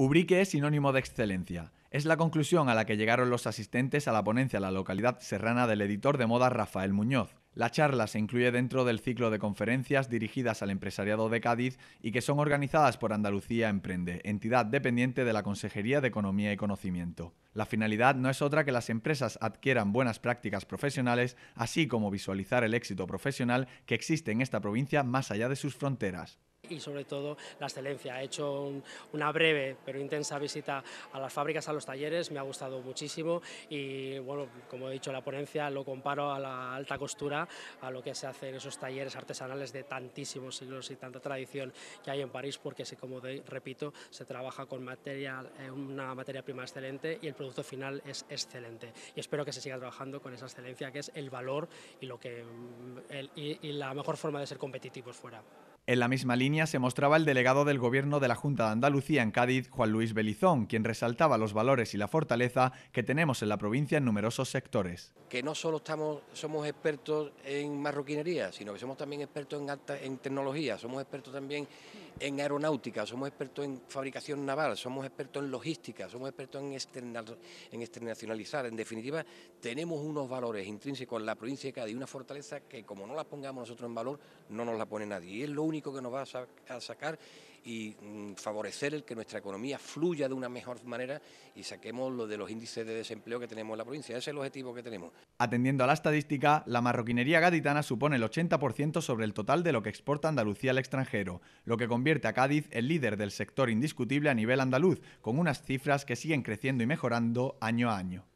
Ubrique es sinónimo de excelencia. Es la conclusión a la que llegaron los asistentes a la ponencia en la localidad serrana del editor de moda Rafael Muñoz. La charla se incluye dentro del ciclo de conferencias dirigidas al empresariado de Cádiz y que son organizadas por Andalucía Emprende, entidad dependiente de la Consejería de Economía y Conocimiento. La finalidad no es otra que las empresas adquieran buenas prácticas profesionales, así como visualizar el éxito profesional que existe en esta provincia más allá de sus fronteras y sobre todo la excelencia. He hecho una breve pero intensa visita a las fábricas, a los talleres, me ha gustado muchísimo y bueno, como he dicho, la ponencia lo comparo a la alta costura, a lo que se hace en esos talleres artesanales de tantísimos siglos y tanta tradición que hay en París, porque como repito, se trabaja con eh, una materia prima excelente y el producto final es excelente. Y espero que se siga trabajando con esa excelencia que es el valor y, lo que, mm, y la mejor forma de ser competitivos fuera. En la misma línea se mostraba el delegado del Gobierno de la Junta de Andalucía en Cádiz, Juan Luis Belizón, quien resaltaba los valores y la fortaleza que tenemos en la provincia en numerosos sectores. Que no solo estamos, somos expertos en marroquinería, sino que somos también expertos en, en tecnología, somos expertos también en aeronáutica, somos expertos en fabricación naval, somos expertos en logística, somos expertos en, en externacionalizar. En definitiva, tenemos unos valores intrínsecos en la provincia de Cádiz, una fortaleza que como no la pongamos nosotros en valor, no nos la pone nadie. lo que nos va a, sacar y mm, favorecer el que nuestra economía fluya de una mejor manera y saquemos lo de los índices de desempleo que tenemos en la provincia. Ese es el objetivo que tenemos. Atendiendo a la estadística, la marroquinería gaditana supone el 80% sobre el total de lo que exporta Andalucía al extranjero, lo que convierte a Cádiz el líder del sector indiscutible a nivel andaluz, con unas cifras que siguen creciendo y mejorando año a año.